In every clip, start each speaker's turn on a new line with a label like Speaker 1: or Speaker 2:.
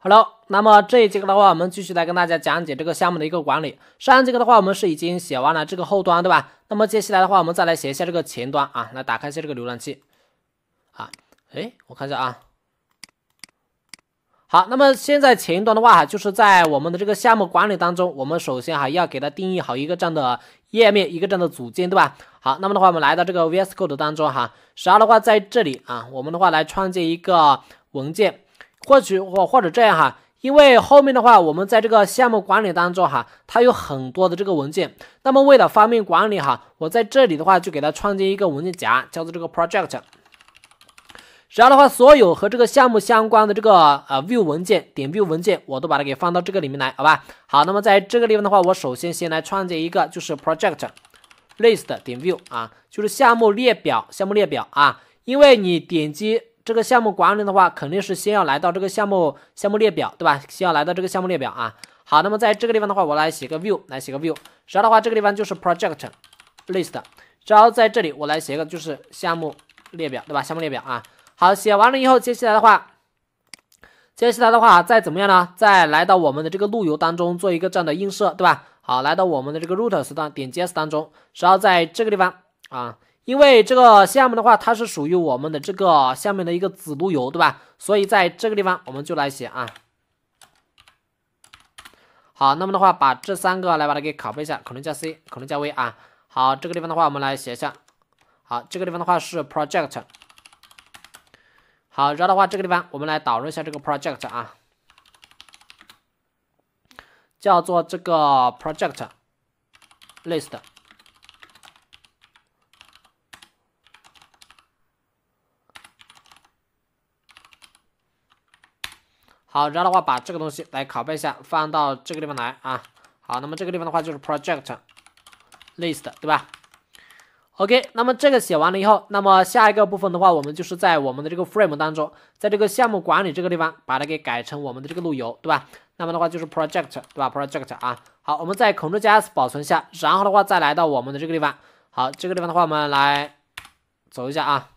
Speaker 1: 哈喽，那么这一节课的话，我们继续来跟大家讲解这个项目的一个管理。上节课的话，我们是已经写完了这个后端，对吧？那么接下来的话，我们再来写一下这个前端啊，来打开一下这个浏览器啊。哎，我看一下啊。好，那么现在前端的话，哈，就是在我们的这个项目管理当中，我们首先还要给它定义好一个这样的页面，一个这样的组件，对吧？好，那么的话，我们来到这个 VS Code 当中哈。然后的话，在这里啊，我们的话来创建一个文件。或许或或者这样哈，因为后面的话，我们在这个项目管理当中哈，它有很多的这个文件。那么为了方便管理哈，我在这里的话就给它创建一个文件夹，叫做这个 project。然后的话，所有和这个项目相关的这个呃 view 文件，点 view 文件，我都把它给放到这个里面来，好吧？好，那么在这个地方的话，我首先先来创建一个就是 project list 点 view 啊，就是项目列表，项目列表啊，因为你点击。这个项目管理的话，肯定是先要来到这个项目项目列表，对吧？先要来到这个项目列表啊。好，那么在这个地方的话，我来写个 view，来写个 view。然后的话，这个地方就是 project list。然后在这里，我来写个就是项目列表，对吧？项目列表啊。好，写完了以后，接下来的话，接下来的话再怎么样呢？再来到我们的这个路由当中做一个这样的映射，对吧？好，来到我们的这个 r o u t e s 当点 j s 当中，然后在这个地方啊。因为这个项目的话，它是属于我们的这个下面的一个子路由，对吧？所以在这个地方我们就来写啊。好，那么的话把这三个来把它给拷贝一下，可能加 C，可能加 V 啊。好，这个地方的话我们来写一下。好，这个地方的话是 project。好，然后的话这个地方我们来导入一下这个 project 啊，叫做这个 project list。好，然后的话把这个东西来拷贝一下，放到这个地方来啊。好，那么这个地方的话就是 Project List，对吧？OK，那么这个写完了以后，那么下一个部分的话，我们就是在我们的这个 Frame 当中，在这个项目管理这个地方，把它给改成我们的这个路由，对吧？那么的话就是 Project，对吧？Project 啊。好，我们在 Ctrl 加 S 保存一下，然后的话再来到我们的这个地方。好，这个地方的话我们来走一下啊。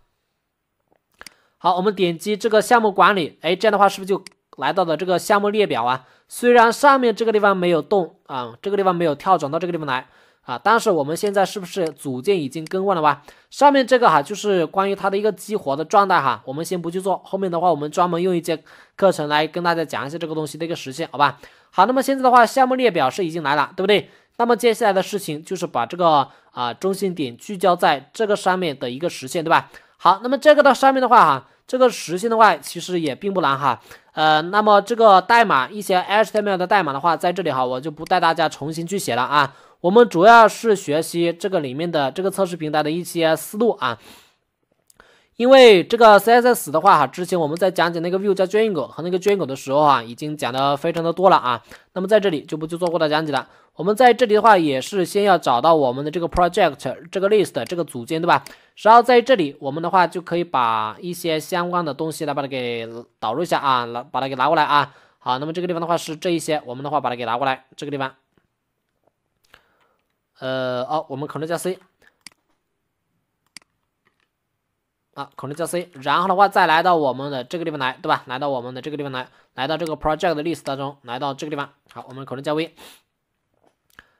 Speaker 1: 好，我们点击这个项目管理，哎，这样的话是不是就？来到了这个项目列表啊，虽然上面这个地方没有动啊，这个地方没有跳转到这个地方来啊，但是我们现在是不是组件已经更换了吧？上面这个哈，就是关于它的一个激活的状态哈，我们先不去做，后面的话我们专门用一节课程来跟大家讲一下这个东西的一个实现，好吧？好，那么现在的话，项目列表是已经来了，对不对？那么接下来的事情就是把这个啊中心点聚焦在这个上面的一个实现，对吧？好，那么这个到上面的话哈。这个实现的话，其实也并不难哈。呃，那么这个代码一些 HTML 的代码的话，在这里哈，我就不带大家重新去写了啊。我们主要是学习这个里面的这个测试平台的一些思路啊。因为这个 CSS 的话，哈，之前我们在讲解那个 v i e w 加 j a n g o 和那个 j a n g o 的时候，哈，已经讲的非常的多了啊。那么在这里就不去做过多的讲解了。我们在这里的话，也是先要找到我们的这个 Project 这个 List 这个组件，对吧？然后在这里，我们的话就可以把一些相关的东西来把它给导入一下啊，把它给拿过来啊。好，那么这个地方的话是这一些，我们的话把它给拿过来，这个地方。呃，哦，我们 Ctrl 加 C。啊，r l 加 C，然后的话再来到我们的这个地方来，对吧？来到我们的这个地方来，来到这个 project list 当中，来到这个地方。好，我们 Ctrl 加 V。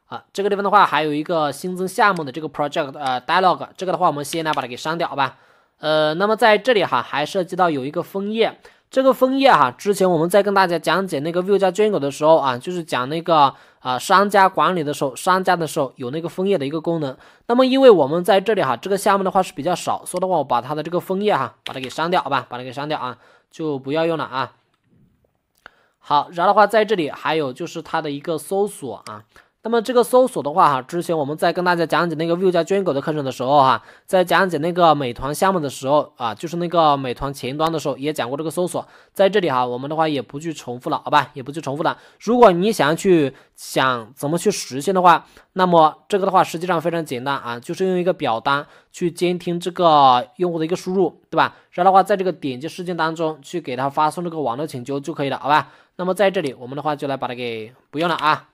Speaker 1: 啊，这个地方的话还有一个新增项目的这个 project 呃 dialog，这个的话我们先来把它给删掉，好吧？呃，那么在这里哈，还涉及到有一个分页。这个枫叶哈，之前我们在跟大家讲解那个 view 加卷口的时候啊，就是讲那个啊商家管理的时候，商家的时候有那个枫叶的一个功能。那么因为我们在这里哈，这个项目的话是比较少，所以的话我把它的这个枫叶哈，把它给删掉，好吧，把它给删掉啊，就不要用了啊。好，然后的话在这里还有就是它的一个搜索啊。那么这个搜索的话，哈，之前我们在跟大家讲解那个 Vue 加 Django 的课程的时候，哈，在讲解那个美团项目的时候，啊，就是那个美团前端的时候，也讲过这个搜索。在这里哈，我们的话也不去重复了，好吧？也不去重复了。如果你想要去想怎么去实现的话，那么这个的话实际上非常简单啊，就是用一个表单去监听这个用户的一个输入，对吧？然后的话，在这个点击事件当中去给他发送这个网络请求就可以了，好吧？那么在这里，我们的话就来把它给不用了啊。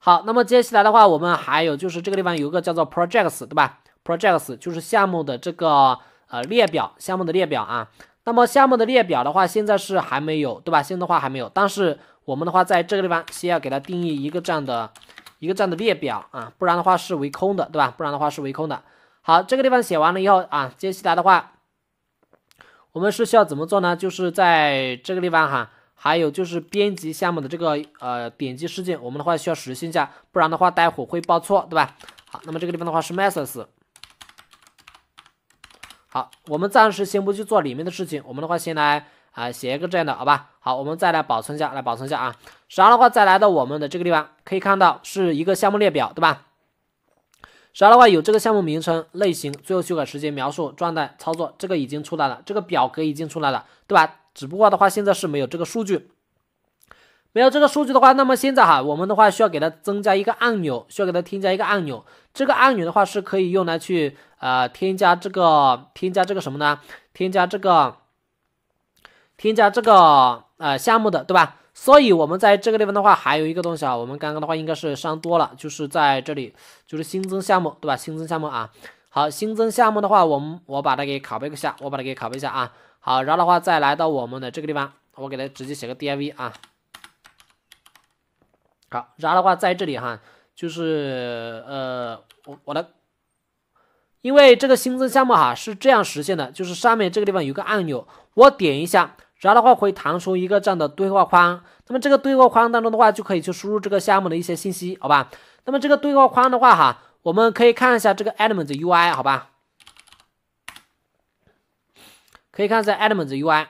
Speaker 1: 好，那么接下来的话，我们还有就是这个地方有一个叫做 projects，对吧？projects 就是项目的这个呃列表，项目的列表啊。那么项目的列表的话，现在是还没有，对吧？现在的话还没有，但是我们的话在这个地方先要给它定义一个这样的一个这样的列表啊，不然的话是为空的，对吧？不然的话是为空的。好，这个地方写完了以后啊，接下来的话，我们是需要怎么做呢？就是在这个地方哈。还有就是编辑项目的这个呃点击事件，我们的话需要实现一下，不然的话待会会报错，对吧？好，那么这个地方的话是 methods。好，我们暂时先不去做里面的事情，我们的话先来啊写一个这样的，好吧？好，我们再来保存一下，来保存一下啊。然后的话再来到我们的这个地方，可以看到是一个项目列表，对吧？然后的话有这个项目名称、类型、最后修改时间、描述、状态、操作，这个已经出来了，这个表格已经出来了，对吧？只不过的话，现在是没有这个数据，没有这个数据的话，那么现在哈，我们的话需要给它增加一个按钮，需要给它添加一个按钮。这个按钮的话是可以用来去呃添加这个添加这个什么呢？添加这个添加这个呃项目的，对吧？所以，我们在这个地方的话还有一个东西啊，我们刚刚的话应该是删多了，就是在这里就是新增项目，对吧？新增项目啊。好，新增项目的话，我们我把它给拷贝一下，我把它给拷贝一下啊。好，然后的话再来到我们的这个地方，我给它直接写个 div 啊。好，然后的话在这里哈，就是呃，我我的，因为这个新增项目哈是这样实现的，就是上面这个地方有个按钮，我点一下，然后的话会弹出一个这样的对话框，那么这个对话框当中的话就可以去输入这个项目的一些信息，好吧？那么这个对话框的话哈。我们可以看一下这个 Elements UI 好吧？可以看一下 Elements UI，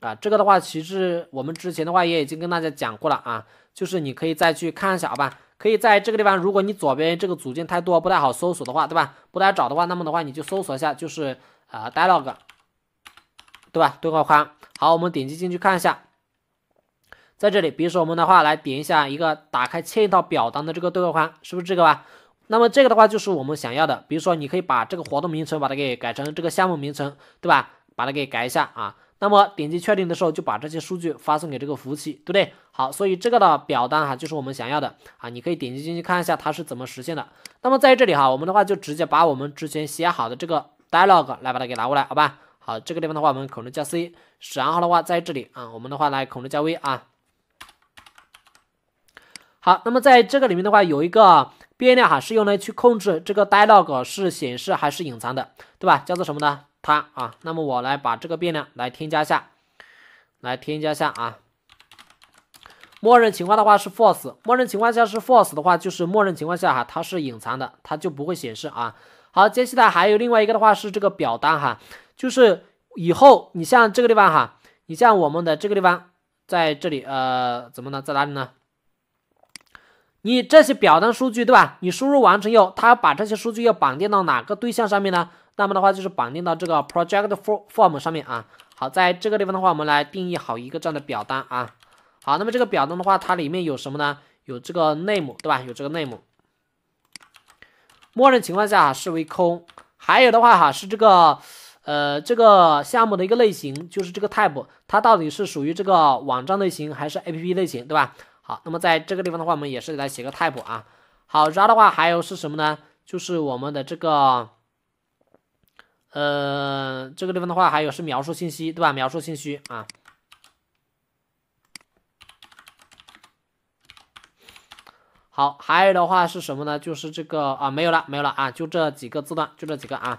Speaker 1: 啊，这个的话，其实我们之前的话也已经跟大家讲过了啊，就是你可以再去看一下好吧？可以在这个地方，如果你左边这个组件太多，不太好搜索的话，对吧？不太找的话，那么的话你就搜索一下，就是啊，Dialog，对吧？对话框。好，我们点击进去看一下，在这里，比如说我们的话来点一下一个打开嵌套表单的这个对话框，是不是这个吧？那么这个的话就是我们想要的，比如说你可以把这个活动名称把它给改成这个项目名称，对吧？把它给改一下啊。那么点击确定的时候就把这些数据发送给这个服务器，对不对？好，所以这个的表单哈就是我们想要的啊。你可以点击进去看一下它是怎么实现的。那么在这里哈，我们的话就直接把我们之前写好的这个 dialog 来把它给拿过来，好吧？好，这个地方的话我们 Ctrl 加 C，然后的话在这里啊，我们的话来 Ctrl 加 V 啊。好，那么在这个里面的话有一个。变量哈是用来去控制这个 dialog 是显示还是隐藏的，对吧？叫做什么呢？它啊，那么我来把这个变量来添加下，来添加下啊。默认情况的话是 false，默认情况下是 false 的话，就是默认情况下哈，它是隐藏的，它就不会显示啊。好，接下来还有另外一个的话是这个表单哈，就是以后你像这个地方哈，你像我们的这个地方，在这里呃，怎么呢？在哪里呢？你这些表单数据对吧？你输入完成以后，它把这些数据要绑定到哪个对象上面呢？那么的话就是绑定到这个 Project Form 上面啊。好，在这个地方的话，我们来定义好一个这样的表单啊。好，那么这个表单的话，它里面有什么呢？有这个 Name 对吧？有这个 Name，默认情况下是为空。还有的话哈，是这个呃这个项目的一个类型，就是这个 Type，它到底是属于这个网站类型还是 App 类型对吧？好，那么在这个地方的话，我们也是来写个 type 啊。好，然后的话还有是什么呢？就是我们的这个，呃，这个地方的话还有是描述信息，对吧？描述信息啊。好，还有的话是什么呢？就是这个啊，没有了，没有了啊，就这几个字段，就这几个啊。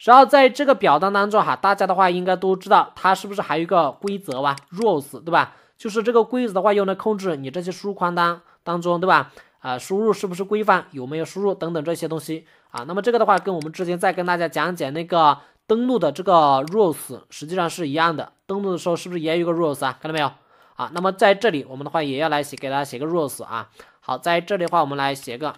Speaker 1: 然后在这个表单当中哈，大家的话应该都知道，它是不是还有一个规则哇？rules 对吧？就是这个规则的话，用来控制你这些输入当当中，对吧？啊，输入是不是规范，有没有输入等等这些东西啊？那么这个的话，跟我们之前在跟大家讲解那个登录的这个 rules，实际上是一样的。登录的时候是不是也有个 rules 啊？看到没有？啊，那么在这里我们的话也要来写，给大家写个 rules 啊。好，在这里的话，我们来写个。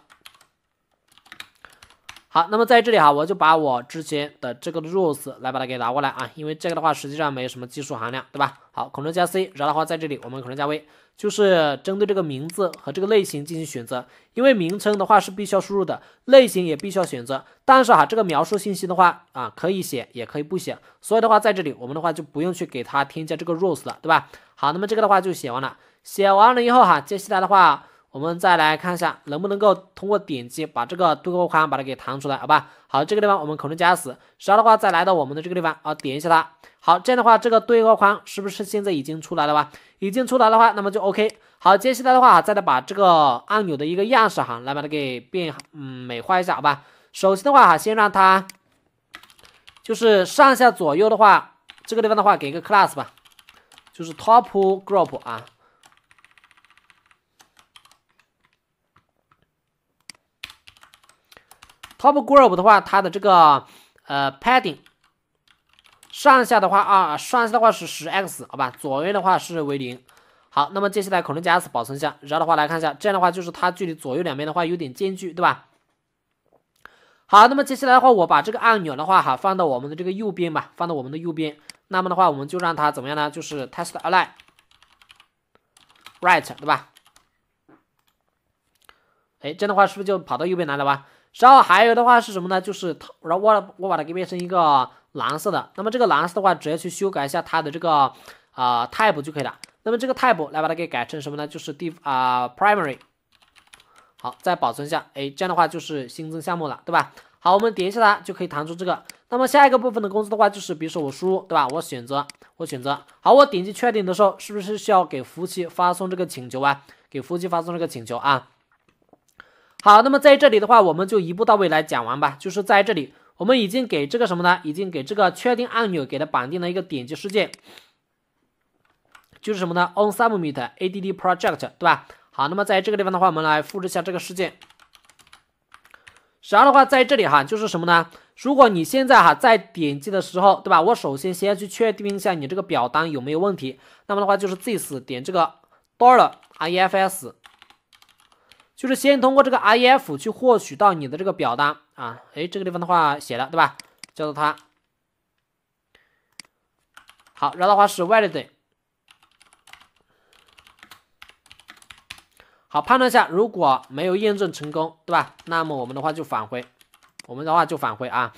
Speaker 1: 好，那么在这里哈，我就把我之前的这个 rules 来把它给拿过来啊，因为这个的话实际上没有什么技术含量，对吧？好，孔 l 加 C，然后的话在这里，我们孔 l 加 V，就是针对这个名字和这个类型进行选择，因为名称的话是必须要输入的，类型也必须要选择，但是哈，这个描述信息的话啊可以写也可以不写，所以的话在这里我们的话就不用去给它添加这个 rules 了，对吧？好，那么这个的话就写完了，写完了以后哈，接下来的话。我们再来看一下，能不能够通过点击把这个对话框把它给弹出来，好吧？好，这个地方我们口 l 加死，十二的话再来到我们的这个地方啊，点一下它，好，这样的话这个对话框是不是现在已经出来了吧？已经出来的话，那么就 OK。好，接下来的话再来把这个按钮的一个样式哈，来把它给变嗯美化一下，好吧？首先的话哈，先让它就是上下左右的话，这个地方的话给个 class 吧，就是 top group 啊。Top group 的话，它的这个呃 padding 上下的话啊，上下的话是十 x 好吧，左右的话是为零。好，那么接下来 Ctrl 加 s 保存一下。然后的话来看一下，这样的话就是它距离左右两边的话有点间距，对吧？好，那么接下来的话我把这个按钮的话哈放到我们的这个右边吧，放到我们的右边。那么的话我们就让它怎么样呢？就是 test align right 对吧？哎，这样的话是不是就跑到右边来了吧？然后还有的话是什么呢？就是然后我我把它给变成一个蓝色的。那么这个蓝色的话，只要去修改一下它的这个啊 type 就可以了。那么这个 type 来把它给改成什么呢？就是 div 啊 primary。好，再保存一下。哎，这样的话就是新增项目了，对吧？好，我们点一下它就可以弹出这个。那么下一个部分的工资的话，就是比如说我输入对吧？我选择我选择好，我点击确定的时候，是不是需要给服务器发送这个请求啊？给服务器发送这个请求啊？好，那么在这里的话，我们就一步到位来讲完吧。就是在这里，我们已经给这个什么呢？已经给这个确定按钮给它绑定了一个点击事件，就是什么呢？on submit add project，对吧？好，那么在这个地方的话，我们来复制一下这个事件。然后的话，在这里哈，就是什么呢？如果你现在哈在点击的时候，对吧？我首先先去确定一下你这个表单有没有问题。那么的话，就是 this 点这个 d o l l a r i f s 就是先通过这个 I E F 去获取到你的这个表单啊，哎，这个地方的话写了对吧？叫做它，好，然后的话是 validate，好，判断一下如果没有验证成功，对吧？那么我们的话就返回，我们的话就返回啊，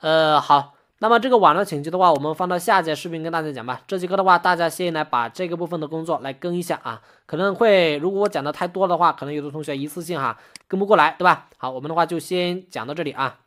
Speaker 1: 呃，好。那么这个网络请求的话，我们放到下节视频跟大家讲吧。这节课的话，大家先来把这个部分的工作来跟一下啊。可能会如果我讲的太多的话，可能有的同学一次性哈跟不过来，对吧？好，我们的话就先讲到这里啊。